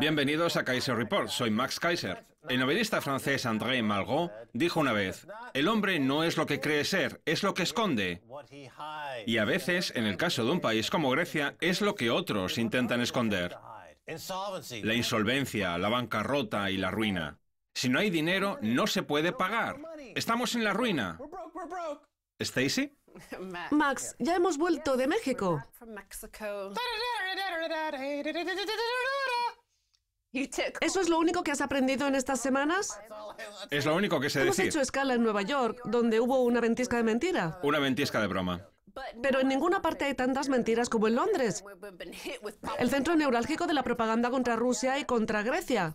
Bienvenidos a Kaiser Report, soy Max Kaiser. El novelista francés André Malraux dijo una vez, el hombre no es lo que cree ser, es lo que esconde. Y a veces, en el caso de un país como Grecia, es lo que otros intentan esconder. La insolvencia, la bancarrota y la ruina. Si no hay dinero, no se puede pagar. Estamos en la ruina. ¿Stacy? Max, ya hemos vuelto de México. ¿Eso es lo único que has aprendido en estas semanas? Es lo único que se. decir. Hemos hecho escala en Nueva York, donde hubo una ventisca de mentira. Una ventisca de broma. Pero en ninguna parte hay tantas mentiras como en Londres. El centro neurálgico de la propaganda contra Rusia y contra Grecia.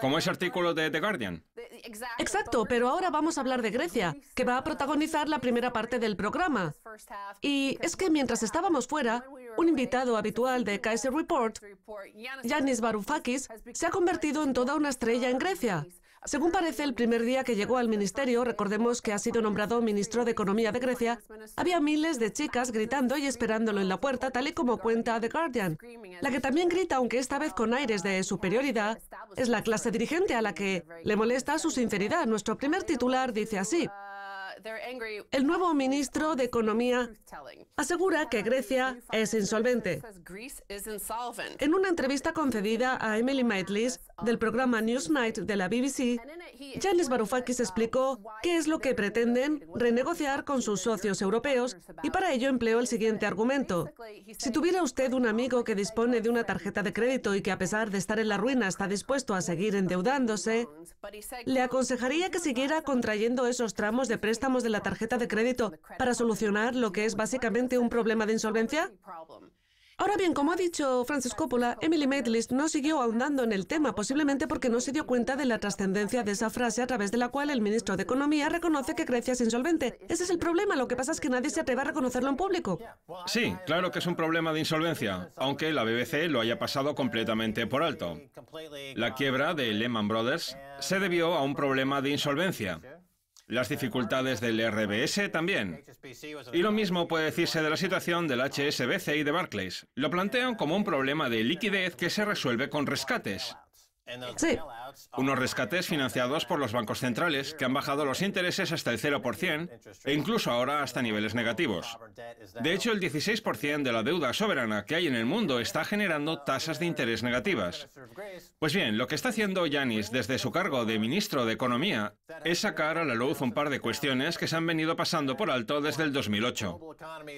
Como ese artículo de The Guardian. Exacto, pero ahora vamos a hablar de Grecia, que va a protagonizar la primera parte del programa. Y es que mientras estábamos fuera, un invitado habitual de Kaiser Report, Yanis Varoufakis, se ha convertido en toda una estrella en Grecia. Según parece, el primer día que llegó al ministerio, recordemos que ha sido nombrado ministro de Economía de Grecia, había miles de chicas gritando y esperándolo en la puerta, tal y como cuenta The Guardian. La que también grita, aunque esta vez con aires de superioridad, es la clase dirigente a la que le molesta su sinceridad. Nuestro primer titular dice así. El nuevo ministro de Economía asegura que Grecia es insolvente. En una entrevista concedida a Emily Maitlis del programa Newsnight de la BBC, Yanis Varoufakis um, explicó qué es lo que pretenden renegociar con sus socios europeos y para ello empleó el siguiente argumento. Si tuviera usted un amigo que dispone de una tarjeta de crédito y que a pesar de estar en la ruina está dispuesto a seguir endeudándose, le aconsejaría que siguiera contrayendo esos tramos de préstamo de la tarjeta de crédito para solucionar lo que es básicamente un problema de insolvencia? Ahora bien, como ha dicho Francis Coppola, Emily Maitlis no siguió ahondando en el tema, posiblemente porque no se dio cuenta de la trascendencia de esa frase a través de la cual el ministro de Economía reconoce que Grecia es insolvente. Ese es el problema, lo que pasa es que nadie se atreve a reconocerlo en público. Sí, claro que es un problema de insolvencia, aunque la BBC lo haya pasado completamente por alto. La quiebra de Lehman Brothers se debió a un problema de insolvencia. Las dificultades del RBS también. Y lo mismo puede decirse de la situación del HSBC y de Barclays. Lo plantean como un problema de liquidez que se resuelve con rescates. Sí. Unos rescates financiados por los bancos centrales que han bajado los intereses hasta el 0% e incluso ahora hasta niveles negativos. De hecho, el 16% de la deuda soberana que hay en el mundo está generando tasas de interés negativas. Pues bien, lo que está haciendo Yanis desde su cargo de ministro de Economía es sacar a la luz un par de cuestiones que se han venido pasando por alto desde el 2008.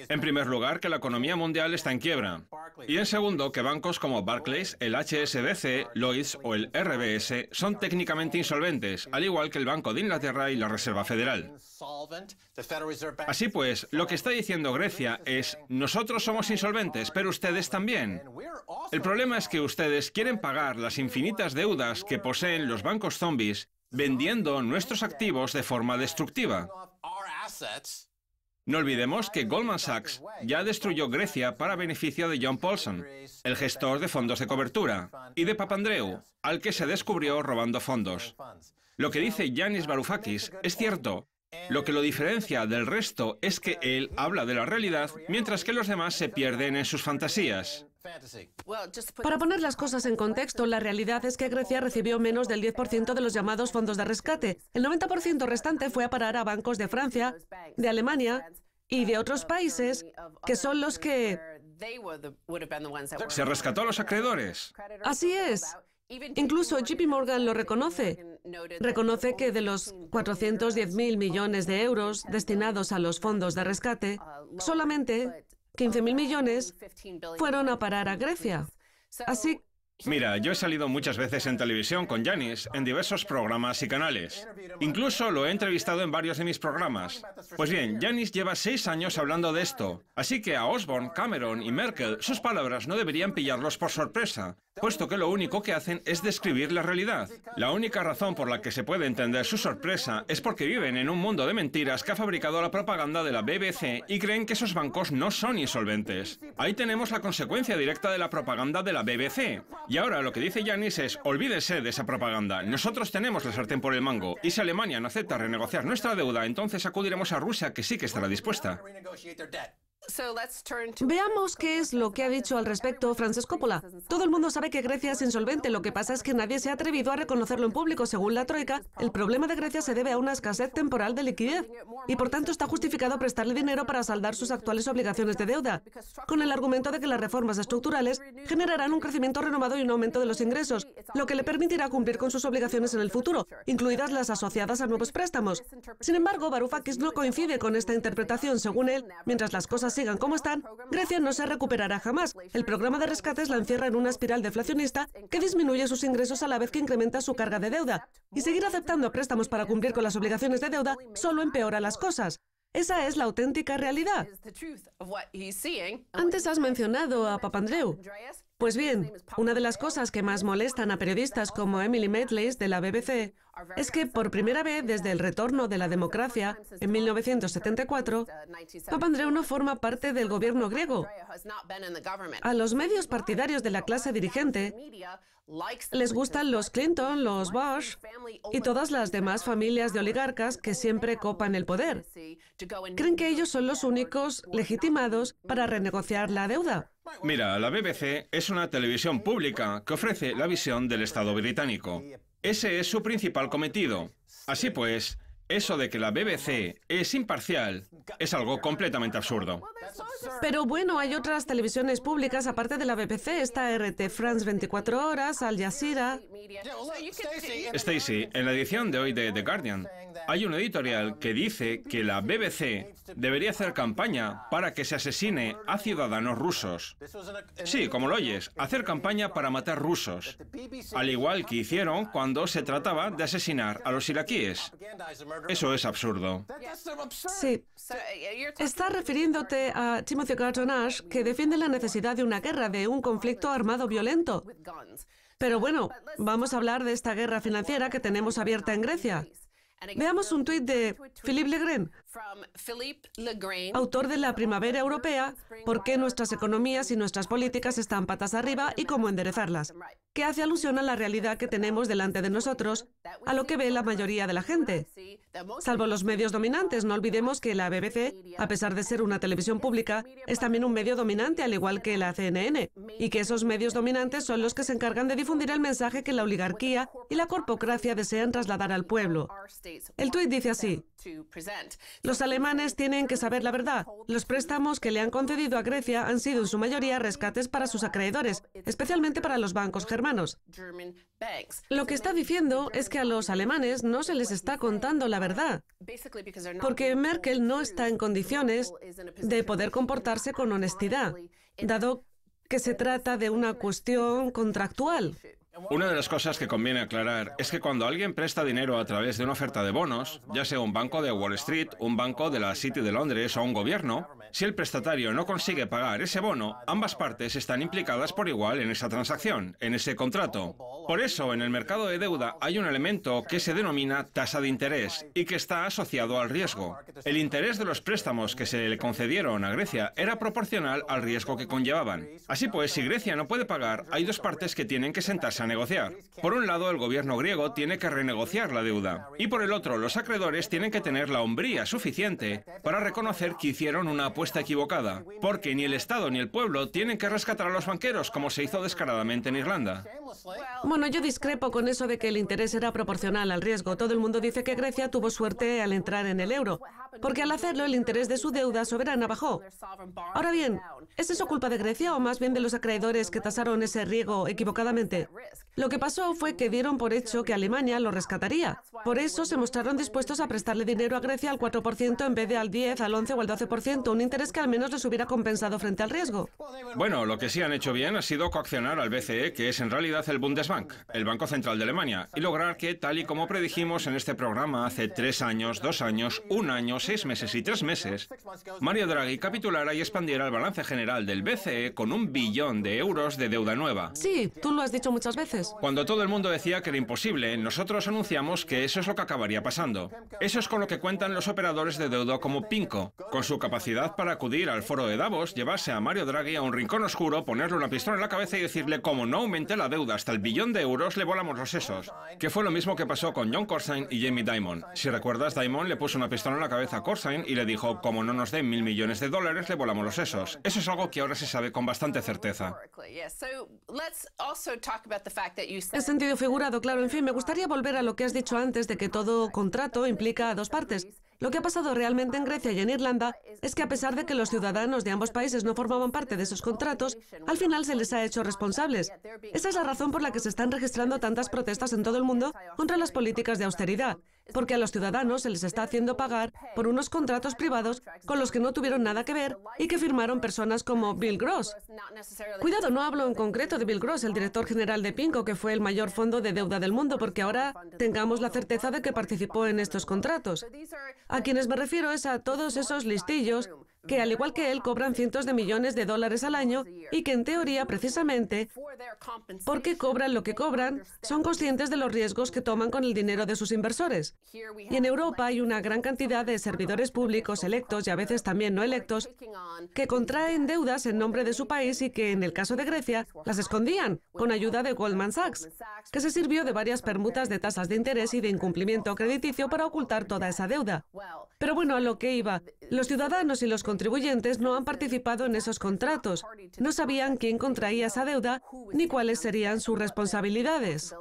En primer lugar, que la economía mundial está en quiebra. Y en segundo, que bancos como Barclays, el HSBC, Lloyds o el RBS son técnicamente insolventes, al igual que el Banco de Inglaterra y la Reserva Federal. Así pues, lo que está diciendo Grecia es, nosotros somos insolventes, pero ustedes también. El problema es que ustedes quieren pagar las infinitas deudas que poseen los bancos zombies vendiendo nuestros activos de forma destructiva. No olvidemos que Goldman Sachs ya destruyó Grecia para beneficio de John Paulson, el gestor de fondos de cobertura, y de Papandreou, al que se descubrió robando fondos. Lo que dice Yanis Varoufakis es cierto. Lo que lo diferencia del resto es que él habla de la realidad mientras que los demás se pierden en sus fantasías. Para poner las cosas en contexto, la realidad es que Grecia recibió menos del 10% de los llamados fondos de rescate. El 90% restante fue a parar a bancos de Francia, de Alemania y de otros países que son los que... Se rescató a los acreedores. Así es. Incluso JP Morgan lo reconoce. Reconoce que de los 410.000 millones de euros destinados a los fondos de rescate, solamente 15.000 millones fueron a parar a Grecia. Así Mira, yo he salido muchas veces en televisión con Janis, en diversos programas y canales. Incluso lo he entrevistado en varios de mis programas. Pues bien, Janis lleva seis años hablando de esto, así que a Osborne, Cameron y Merkel sus palabras no deberían pillarlos por sorpresa puesto que lo único que hacen es describir la realidad. La única razón por la que se puede entender su sorpresa es porque viven en un mundo de mentiras que ha fabricado la propaganda de la BBC y creen que esos bancos no son insolventes. Ahí tenemos la consecuencia directa de la propaganda de la BBC. Y ahora lo que dice Yanis es, olvídese de esa propaganda, nosotros tenemos la sartén por el mango, y si Alemania no acepta renegociar nuestra deuda, entonces acudiremos a Rusia que sí que estará dispuesta. Veamos qué es lo que ha dicho al respecto Francisco Coppola. Todo el mundo sabe que Grecia es insolvente, lo que pasa es que nadie se ha atrevido a reconocerlo en público. Según la Troika, el problema de Grecia se debe a una escasez temporal de liquidez y por tanto está justificado prestarle dinero para saldar sus actuales obligaciones de deuda, con el argumento de que las reformas estructurales generarán un crecimiento renovado y un aumento de los ingresos, lo que le permitirá cumplir con sus obligaciones en el futuro, incluidas las asociadas a nuevos préstamos. Sin embargo, Varoufakis no coincide con esta interpretación. Según él, mientras las cosas sigan como están, Grecia no se recuperará jamás. El programa de rescates la encierra en una espiral deflacionista que disminuye sus ingresos a la vez que incrementa su carga de deuda. Y seguir aceptando préstamos para cumplir con las obligaciones de deuda solo empeora las cosas. Esa es la auténtica realidad. Antes has mencionado a Papandreou. Pues bien, una de las cosas que más molestan a periodistas como Emily Maitlis de la BBC es que por primera vez desde el retorno de la democracia en 1974, Papandreou no forma parte del gobierno griego. A los medios partidarios de la clase dirigente les gustan los Clinton, los Bush y todas las demás familias de oligarcas que siempre copan el poder. Creen que ellos son los únicos legitimados para renegociar la deuda. Mira, la BBC es una televisión pública que ofrece la visión del Estado británico. Ese es su principal cometido. Así pues, eso de que la BBC es imparcial es algo completamente absurdo. Pero bueno, hay otras televisiones públicas aparte de la BBC. Está RT France 24 horas, Al Jazeera. Stacy, en la edición de hoy de The Guardian hay un editorial que dice que la BBC debería hacer campaña para que se asesine a ciudadanos rusos. Sí, como lo oyes, hacer campaña para matar rusos, al igual que hicieron cuando se trataba de asesinar a los iraquíes. Eso es absurdo. Sí. Estás refiriéndote a Timothy Garton Ash, que defiende la necesidad de una guerra, de un conflicto armado violento. Pero bueno, vamos a hablar de esta guerra financiera que tenemos abierta en Grecia. Veamos un tuit de Philip Legren, autor de La Primavera Europea, ¿Por qué nuestras economías y nuestras políticas están patas arriba y cómo enderezarlas? que hace alusión a la realidad que tenemos delante de nosotros, a lo que ve la mayoría de la gente. Salvo los medios dominantes, no olvidemos que la BBC, a pesar de ser una televisión pública, es también un medio dominante, al igual que la CNN, y que esos medios dominantes son los que se encargan de difundir el mensaje que la oligarquía y la corpocracia desean trasladar al pueblo. El tuit dice así. Los alemanes tienen que saber la verdad. Los préstamos que le han concedido a Grecia han sido en su mayoría rescates para sus acreedores, especialmente para los bancos germanos. Lo que está diciendo es que a los alemanes no se les está contando la verdad, porque Merkel no está en condiciones de poder comportarse con honestidad, dado que se trata de una cuestión contractual. Una de las cosas que conviene aclarar es que cuando alguien presta dinero a través de una oferta de bonos, ya sea un banco de Wall Street, un banco de la City de Londres o un gobierno, si el prestatario no consigue pagar ese bono, ambas partes están implicadas por igual en esa transacción, en ese contrato. Por eso, en el mercado de deuda hay un elemento que se denomina tasa de interés y que está asociado al riesgo. El interés de los préstamos que se le concedieron a Grecia era proporcional al riesgo que conllevaban. Así pues, si Grecia no puede pagar, hay dos partes que tienen que sentarse a negociar. Por un lado, el gobierno griego tiene que renegociar la deuda y por el otro, los acreedores tienen que tener la hombría suficiente para reconocer que hicieron una está equivocada, porque ni el Estado ni el pueblo tienen que rescatar a los banqueros como se hizo descaradamente en Irlanda. Bueno, yo discrepo con eso de que el interés era proporcional al riesgo. Todo el mundo dice que Grecia tuvo suerte al entrar en el euro, porque al hacerlo el interés de su deuda soberana bajó. Ahora bien, ¿es eso culpa de Grecia o más bien de los acreedores que tasaron ese riesgo equivocadamente? Lo que pasó fue que dieron por hecho que Alemania lo rescataría. Por eso se mostraron dispuestos a prestarle dinero a Grecia al 4% en vez de al 10, al 11 o al 12%, un interés que al menos les hubiera compensado frente al riesgo. Bueno, lo que sí han hecho bien ha sido coaccionar al BCE, que es en realidad el Bundesbank el Banco Central de Alemania, y lograr que, tal y como predijimos en este programa hace tres años, dos años, un año, seis meses y tres meses, Mario Draghi capitulara y expandiera el balance general del BCE con un billón de euros de deuda nueva. Sí, tú lo has dicho muchas veces. Cuando todo el mundo decía que era imposible, nosotros anunciamos que eso es lo que acabaría pasando. Eso es con lo que cuentan los operadores de deuda como Pinco, con su capacidad para acudir al foro de Davos, llevarse a Mario Draghi a un rincón oscuro, ponerle una pistola en la cabeza y decirle, cómo no aumente la deuda hasta el billón, de euros le volamos los sesos, que fue lo mismo que pasó con John Corsain y Jamie Dimon. Si recuerdas, Dimon le puso una pistola en la cabeza a Corsain y le dijo, como no nos den mil millones de dólares, le volamos los sesos. Eso es algo que ahora se sabe con bastante certeza. En sentido figurado, claro. En fin, me gustaría volver a lo que has dicho antes de que todo contrato implica dos partes. Lo que ha pasado realmente en Grecia y en Irlanda es que a pesar de que los ciudadanos de ambos países no formaban parte de esos contratos, al final se les ha hecho responsables. Esa es la razón por la que se están registrando tantas protestas en todo el mundo contra las políticas de austeridad porque a los ciudadanos se les está haciendo pagar por unos contratos privados con los que no tuvieron nada que ver y que firmaron personas como Bill Gross. Cuidado, no hablo en concreto de Bill Gross, el director general de Pinco, que fue el mayor fondo de deuda del mundo, porque ahora tengamos la certeza de que participó en estos contratos. A quienes me refiero es a todos esos listillos que al igual que él cobran cientos de millones de dólares al año y que en teoría, precisamente, porque cobran lo que cobran, son conscientes de los riesgos que toman con el dinero de sus inversores. Y en Europa hay una gran cantidad de servidores públicos electos y a veces también no electos que contraen deudas en nombre de su país y que, en el caso de Grecia, las escondían con ayuda de Goldman Sachs, que se sirvió de varias permutas de tasas de interés y de incumplimiento crediticio para ocultar toda esa deuda. Pero bueno, a lo que iba, los ciudadanos y los contribuyentes no han participado en esos contratos, no sabían quién contraía esa deuda ni cuáles serían sus responsabilidades.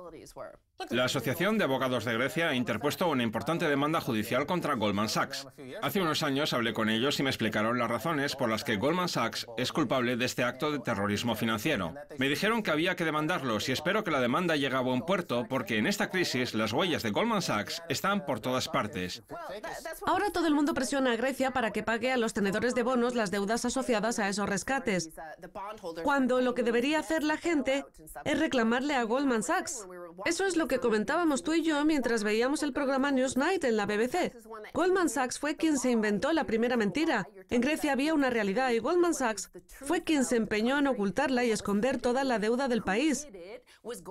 La Asociación de Abogados de Grecia ha interpuesto una importante demanda judicial contra Goldman Sachs. Hace unos años hablé con ellos y me explicaron las razones por las que Goldman Sachs es culpable de este acto de terrorismo financiero. Me dijeron que había que demandarlos y espero que la demanda llegue a buen puerto porque en esta crisis las huellas de Goldman Sachs están por todas partes. Ahora todo el mundo presiona a Grecia para que pague a los tenedores de bonos las deudas asociadas a esos rescates, cuando lo que debería hacer la gente es reclamarle a Goldman Sachs. Eso es lo que comentábamos tú y yo mientras veíamos el programa Newsnight en la BBC. Goldman Sachs fue quien se inventó la primera mentira. En Grecia había una realidad y Goldman Sachs fue quien se empeñó en ocultarla y esconder toda la deuda del país.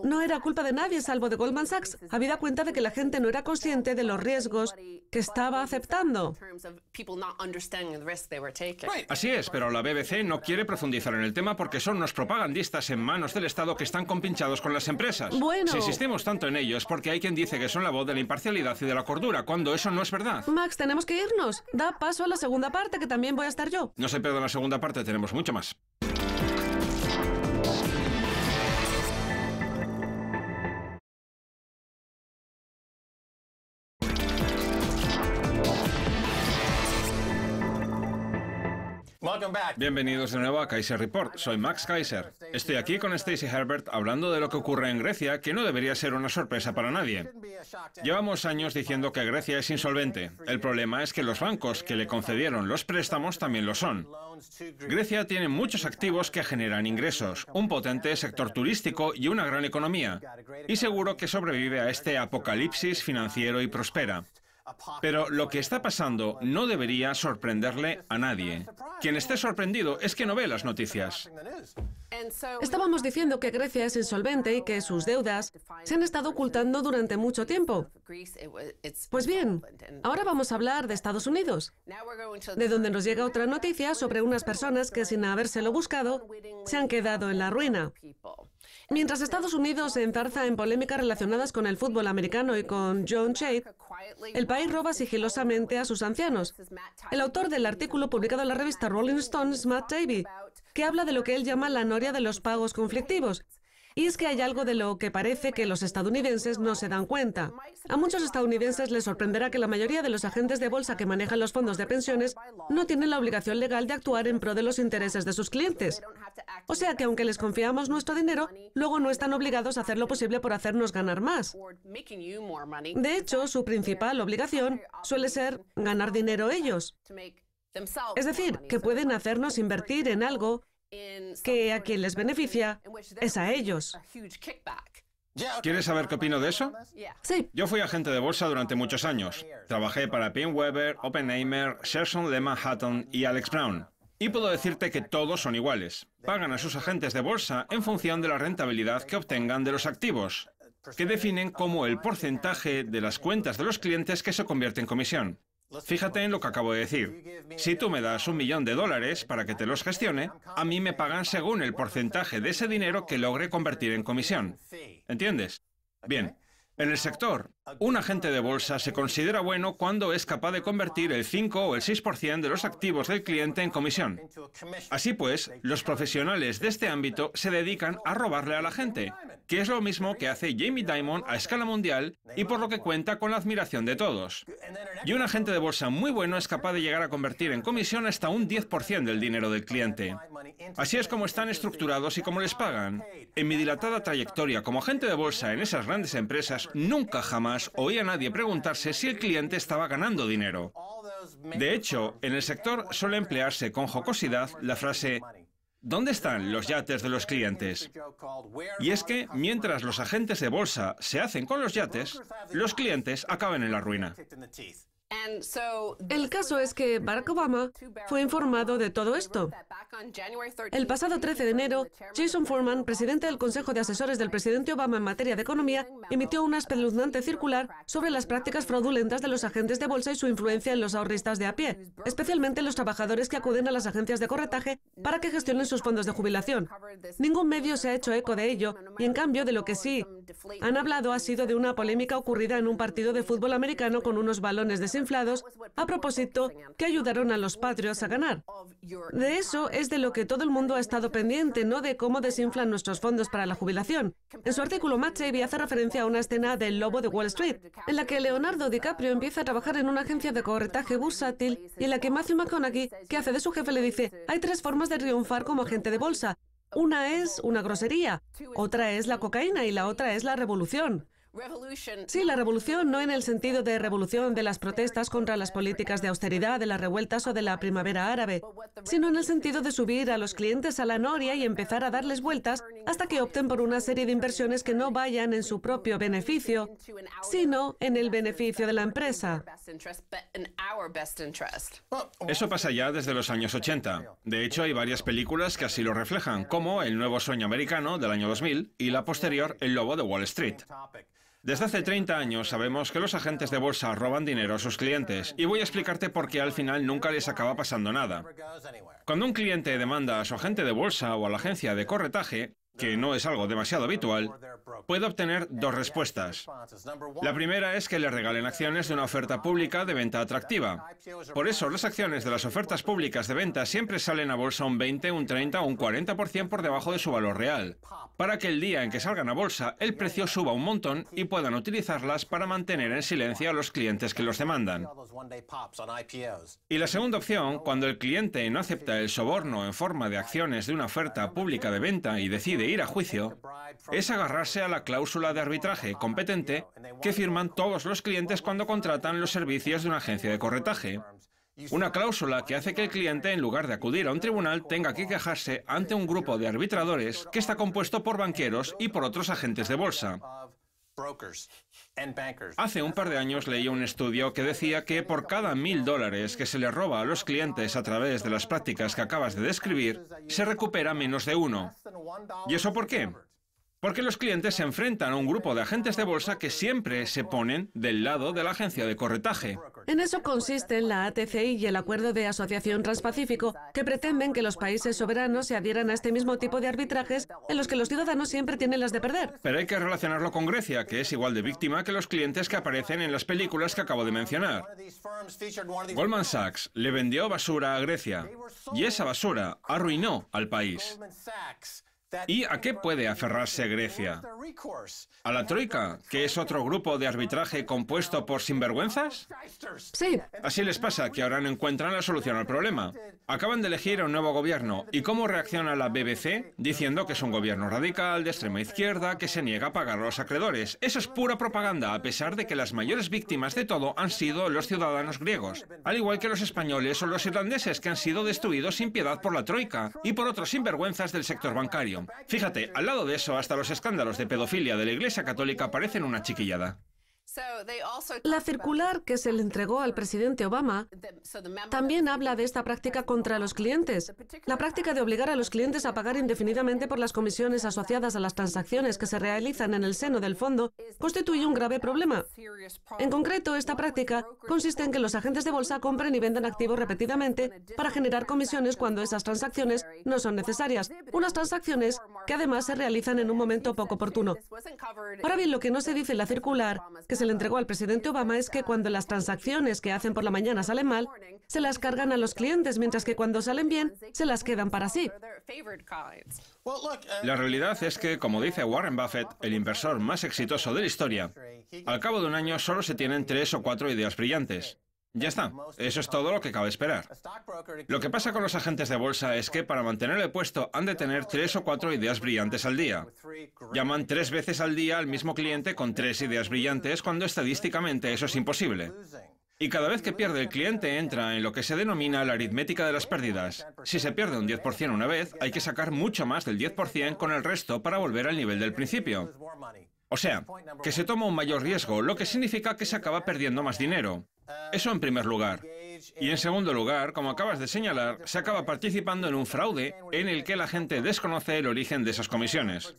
No era culpa de nadie salvo de Goldman Sachs. Había cuenta de que la gente no era consciente de los riesgos que estaba aceptando. Así es, pero la BBC no quiere profundizar en el tema porque son unos propagandistas en manos del Estado que están compinchados con las empresas. Bueno, Insistimos tanto en ellos porque hay quien dice que son la voz de la imparcialidad y de la cordura, cuando eso no es verdad. Max, tenemos que irnos. Da paso a la segunda parte, que también voy a estar yo. No se pierda la segunda parte, tenemos mucho más. Bienvenidos de nuevo a Kaiser Report. Soy Max Kaiser. Estoy aquí con Stacey Herbert hablando de lo que ocurre en Grecia, que no debería ser una sorpresa para nadie. Llevamos años diciendo que Grecia es insolvente. El problema es que los bancos que le concedieron los préstamos también lo son. Grecia tiene muchos activos que generan ingresos, un potente sector turístico y una gran economía. Y seguro que sobrevive a este apocalipsis financiero y prospera. Pero lo que está pasando no debería sorprenderle a nadie. Quien esté sorprendido es que no ve las noticias. Estábamos diciendo que Grecia es insolvente y que sus deudas se han estado ocultando durante mucho tiempo. Pues bien, ahora vamos a hablar de Estados Unidos, de donde nos llega otra noticia sobre unas personas que sin habérselo buscado se han quedado en la ruina. Mientras Estados Unidos se enzarza en polémicas relacionadas con el fútbol americano y con John Shade, el país roba sigilosamente a sus ancianos. El autor del artículo publicado en la revista Rolling Stones, Matt Davey, que habla de lo que él llama la noria de los pagos conflictivos, y es que hay algo de lo que parece que los estadounidenses no se dan cuenta. A muchos estadounidenses les sorprenderá que la mayoría de los agentes de bolsa que manejan los fondos de pensiones no tienen la obligación legal de actuar en pro de los intereses de sus clientes. O sea que aunque les confiamos nuestro dinero, luego no están obligados a hacer lo posible por hacernos ganar más. De hecho, su principal obligación suele ser ganar dinero ellos. Es decir, que pueden hacernos invertir en algo que a quien les beneficia es a ellos. ¿Quieres saber qué opino de eso? Sí. Yo fui agente de bolsa durante muchos años. Trabajé para Pim Weber, Oppenheimer, Sherson Lehman Hutton y Alex Brown. Y puedo decirte que todos son iguales. Pagan a sus agentes de bolsa en función de la rentabilidad que obtengan de los activos, que definen como el porcentaje de las cuentas de los clientes que se convierte en comisión. Fíjate en lo que acabo de decir. Si tú me das un millón de dólares para que te los gestione, a mí me pagan según el porcentaje de ese dinero que logre convertir en comisión. ¿Entiendes? Bien, en el sector un agente de bolsa se considera bueno cuando es capaz de convertir el 5 o el 6% de los activos del cliente en comisión. Así pues, los profesionales de este ámbito se dedican a robarle a la gente, que es lo mismo que hace Jamie Dimon a escala mundial y por lo que cuenta con la admiración de todos. Y un agente de bolsa muy bueno es capaz de llegar a convertir en comisión hasta un 10% del dinero del cliente. Así es como están estructurados y cómo les pagan. En mi dilatada trayectoria como agente de bolsa en esas grandes empresas, nunca jamás oía a nadie preguntarse si el cliente estaba ganando dinero. De hecho, en el sector suele emplearse con jocosidad la frase ¿Dónde están los yates de los clientes? Y es que mientras los agentes de bolsa se hacen con los yates, los clientes acaban en la ruina. El caso es que Barack Obama fue informado de todo esto. El pasado 13 de enero, Jason Foreman, presidente del Consejo de Asesores del presidente Obama en materia de economía, emitió una espeluznante circular sobre las prácticas fraudulentas de los agentes de bolsa y su influencia en los ahorristas de a pie, especialmente los trabajadores que acuden a las agencias de corretaje para que gestionen sus fondos de jubilación. Ningún medio se ha hecho eco de ello y, en cambio, de lo que sí han hablado ha sido de una polémica ocurrida en un partido de fútbol americano con unos balones de inflados a propósito que ayudaron a los patrios a ganar. De eso es de lo que todo el mundo ha estado pendiente, no de cómo desinflan nuestros fondos para la jubilación. En su artículo, Matt hace referencia a una escena del Lobo de Wall Street, en la que Leonardo DiCaprio empieza a trabajar en una agencia de corretaje bursátil y en la que Matthew McConaughey, que hace de su jefe, le dice, hay tres formas de triunfar como agente de bolsa. Una es una grosería, otra es la cocaína y la otra es la revolución. Sí, la revolución no en el sentido de revolución de las protestas contra las políticas de austeridad, de las revueltas o de la primavera árabe, sino en el sentido de subir a los clientes a la noria y empezar a darles vueltas hasta que opten por una serie de inversiones que no vayan en su propio beneficio, sino en el beneficio de la empresa. Eso pasa ya desde los años 80. De hecho, hay varias películas que así lo reflejan, como El nuevo sueño americano del año 2000 y la posterior El lobo de Wall Street. Desde hace 30 años sabemos que los agentes de bolsa roban dinero a sus clientes y voy a explicarte por qué al final nunca les acaba pasando nada. Cuando un cliente demanda a su agente de bolsa o a la agencia de corretaje, que no es algo demasiado habitual, puede obtener dos respuestas. La primera es que le regalen acciones de una oferta pública de venta atractiva. Por eso, las acciones de las ofertas públicas de venta siempre salen a bolsa un 20, un 30 o un 40% por debajo de su valor real, para que el día en que salgan a bolsa el precio suba un montón y puedan utilizarlas para mantener en silencio a los clientes que los demandan. Y la segunda opción, cuando el cliente no acepta el soborno en forma de acciones de una oferta pública de venta y decide ir a juicio es agarrarse a la cláusula de arbitraje competente que firman todos los clientes cuando contratan los servicios de una agencia de corretaje. Una cláusula que hace que el cliente, en lugar de acudir a un tribunal, tenga que quejarse ante un grupo de arbitradores que está compuesto por banqueros y por otros agentes de bolsa. Hace un par de años leí un estudio que decía que por cada mil dólares que se le roba a los clientes a través de las prácticas que acabas de describir, se recupera menos de uno. ¿Y eso por qué? Porque los clientes se enfrentan a un grupo de agentes de bolsa que siempre se ponen del lado de la agencia de corretaje. En eso consisten la ATCI y el Acuerdo de Asociación Transpacífico, que pretenden que los países soberanos se adhieran a este mismo tipo de arbitrajes en los que los ciudadanos siempre tienen las de perder. Pero hay que relacionarlo con Grecia, que es igual de víctima que los clientes que aparecen en las películas que acabo de mencionar. Goldman Sachs le vendió basura a Grecia y esa basura arruinó al país. ¿Y a qué puede aferrarse Grecia? ¿A la Troika, que es otro grupo de arbitraje compuesto por sinvergüenzas? Sí. Así les pasa que ahora no encuentran la solución al problema. Acaban de elegir un nuevo gobierno. ¿Y cómo reacciona la BBC? Diciendo que es un gobierno radical, de extrema izquierda, que se niega a pagar a los acreedores. Eso es pura propaganda, a pesar de que las mayores víctimas de todo han sido los ciudadanos griegos, al igual que los españoles o los irlandeses, que han sido destruidos sin piedad por la Troika y por otros sinvergüenzas del sector bancario. Fíjate, al lado de eso, hasta los escándalos de pedofilia de la Iglesia Católica parecen una chiquillada. La circular que se le entregó al presidente Obama también habla de esta práctica contra los clientes, la práctica de obligar a los clientes a pagar indefinidamente por las comisiones asociadas a las transacciones que se realizan en el seno del fondo constituye un grave problema. En concreto, esta práctica consiste en que los agentes de bolsa compren y vendan activos repetidamente para generar comisiones cuando esas transacciones no son necesarias, unas transacciones que además se realizan en un momento poco oportuno. Ahora bien, lo que no se dice en la circular que se le entregó al presidente Obama es que cuando las transacciones que hacen por la mañana salen mal, se las cargan a los clientes, mientras que cuando salen bien, se las quedan para sí. La realidad es que, como dice Warren Buffett, el inversor más exitoso de la historia, al cabo de un año solo se tienen tres o cuatro ideas brillantes. Ya está, eso es todo lo que cabe esperar. Lo que pasa con los agentes de bolsa es que para mantener el puesto han de tener tres o cuatro ideas brillantes al día. Llaman tres veces al día al mismo cliente con tres ideas brillantes cuando estadísticamente eso es imposible. Y cada vez que pierde el cliente entra en lo que se denomina la aritmética de las pérdidas. Si se pierde un 10% una vez, hay que sacar mucho más del 10% con el resto para volver al nivel del principio. O sea, que se toma un mayor riesgo, lo que significa que se acaba perdiendo más dinero. Eso en primer lugar. Y en segundo lugar, como acabas de señalar, se acaba participando en un fraude en el que la gente desconoce el origen de esas comisiones.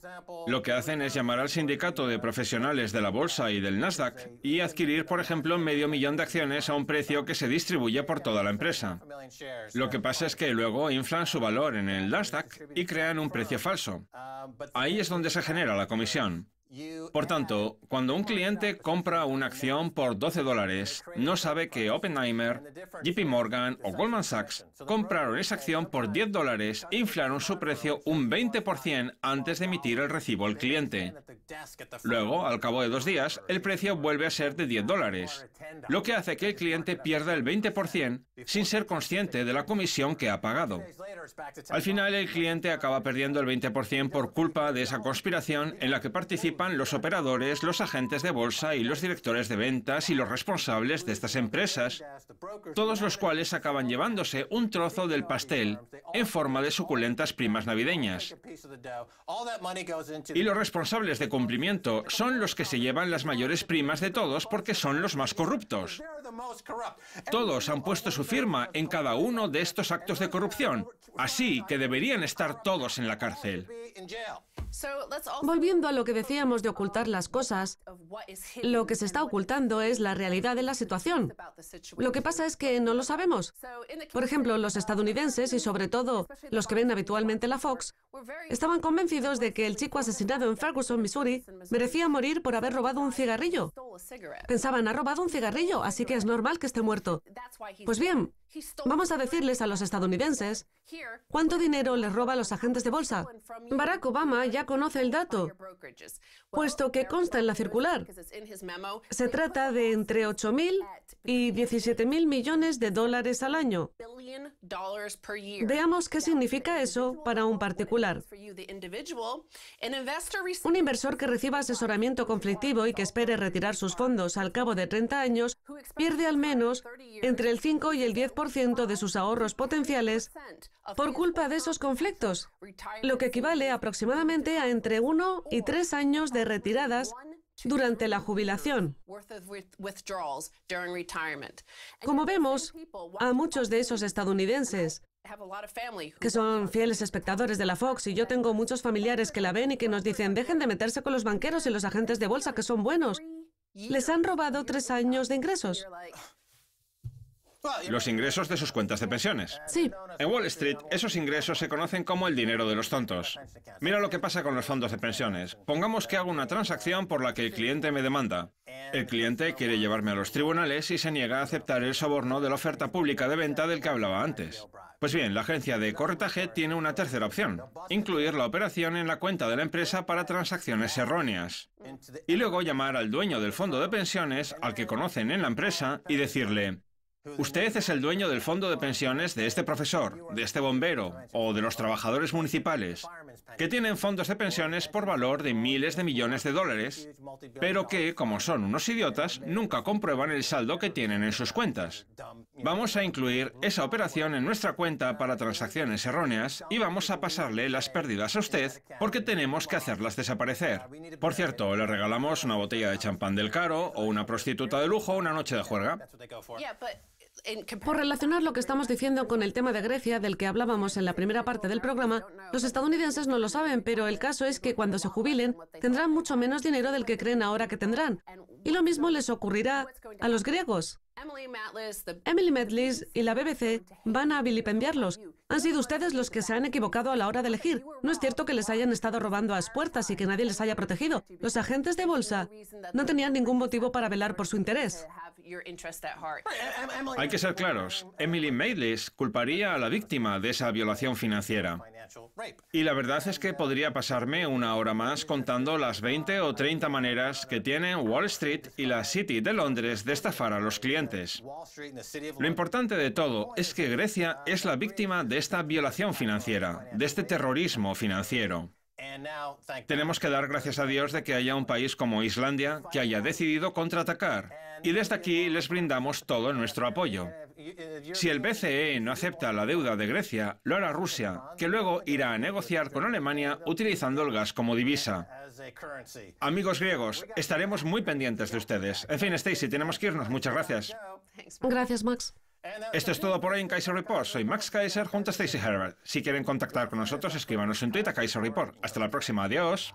Lo que hacen es llamar al sindicato de profesionales de la bolsa y del Nasdaq y adquirir, por ejemplo, medio millón de acciones a un precio que se distribuye por toda la empresa. Lo que pasa es que luego inflan su valor en el Nasdaq y crean un precio falso. Ahí es donde se genera la comisión. Por tanto, cuando un cliente compra una acción por 12 dólares, no sabe que Oppenheimer, JP Morgan o Goldman Sachs compraron esa acción por 10 dólares e inflaron su precio un 20% antes de emitir el recibo al cliente. Luego, al cabo de dos días, el precio vuelve a ser de 10 dólares, lo que hace que el cliente pierda el 20% sin ser consciente de la comisión que ha pagado. Al final, el cliente acaba perdiendo el 20% por culpa de esa conspiración en la que participa los operadores, los agentes de bolsa y los directores de ventas y los responsables de estas empresas, todos los cuales acaban llevándose un trozo del pastel en forma de suculentas primas navideñas. Y los responsables de cumplimiento son los que se llevan las mayores primas de todos porque son los más corruptos. Todos han puesto su firma en cada uno de estos actos de corrupción, así que deberían estar todos en la cárcel. Volviendo a lo que decíamos, de ocultar las cosas, lo que se está ocultando es la realidad de la situación. Lo que pasa es que no lo sabemos. Por ejemplo, los estadounidenses y sobre todo los que ven habitualmente la Fox estaban convencidos de que el chico asesinado en Ferguson, Missouri, merecía morir por haber robado un cigarrillo. Pensaban, ha robado un cigarrillo, así que es normal que esté muerto. Pues bien, Vamos a decirles a los estadounidenses cuánto dinero les roba a los agentes de bolsa. Barack Obama ya conoce el dato, puesto que consta en la circular. Se trata de entre 8.000 y 17 mil millones de dólares al año. Veamos qué significa eso para un particular. Un inversor que reciba asesoramiento conflictivo y que espere retirar sus fondos al cabo de 30 años pierde al menos entre el 5 y el 10% de sus ahorros potenciales por culpa de esos conflictos, lo que equivale aproximadamente a entre 1 y 3 años de retiradas durante la jubilación. Como vemos, a muchos de esos estadounidenses que son fieles espectadores de la Fox y yo tengo muchos familiares que la ven y que nos dicen, dejen de meterse con los banqueros y los agentes de bolsa que son buenos. Les han robado tres años de ingresos los ingresos de sus cuentas de pensiones. Sí. En Wall Street, esos ingresos se conocen como el dinero de los tontos. Mira lo que pasa con los fondos de pensiones. Pongamos que hago una transacción por la que el cliente me demanda. El cliente quiere llevarme a los tribunales y se niega a aceptar el soborno de la oferta pública de venta del que hablaba antes. Pues bien, la agencia de corretaje tiene una tercera opción, incluir la operación en la cuenta de la empresa para transacciones erróneas. Y luego llamar al dueño del fondo de pensiones, al que conocen en la empresa, y decirle, Usted es el dueño del fondo de pensiones de este profesor, de este bombero o de los trabajadores municipales, que tienen fondos de pensiones por valor de miles de millones de dólares, pero que, como son unos idiotas, nunca comprueban el saldo que tienen en sus cuentas. Vamos a incluir esa operación en nuestra cuenta para transacciones erróneas y vamos a pasarle las pérdidas a usted porque tenemos que hacerlas desaparecer. Por cierto, le regalamos una botella de champán del caro o una prostituta de lujo una noche de juerga por relacionar lo que estamos diciendo con el tema de Grecia, del que hablábamos en la primera parte del programa, los estadounidenses no lo saben, pero el caso es que cuando se jubilen tendrán mucho menos dinero del que creen ahora que tendrán. Y lo mismo les ocurrirá a los griegos. Emily Matlis y la BBC van a vilipendiarlos. Han sido ustedes los que se han equivocado a la hora de elegir. No es cierto que les hayan estado robando a las puertas y que nadie les haya protegido. Los agentes de bolsa no tenían ningún motivo para velar por su interés. Em-, em-, Hay que ser claros. Em-, Emily Maitlis culparía a la víctima de esa violación financiera. Y la verdad es que podría pasarme una hora más contando las 20 o 30 maneras que tienen Wall Street y la City de Londres de estafar a los clientes. Lo importante de todo es que Grecia es la víctima de esta violación financiera, de este terrorismo financiero. Tenemos que dar gracias a Dios de que haya un país como Islandia que haya decidido contraatacar. Y desde aquí les brindamos todo nuestro apoyo. Si el BCE no acepta la deuda de Grecia, lo hará Rusia, que luego irá a negociar con Alemania utilizando el gas como divisa. Amigos griegos, estaremos muy pendientes de ustedes. En fin, Stacy, tenemos que irnos. Muchas gracias. Gracias, Max. Esto es todo por hoy en Kaiser Report. Soy Max Kaiser junto a Stacy Herbert. Si quieren contactar con nosotros, escríbanos en Twitter a Kaiser Report. Hasta la próxima. Adiós.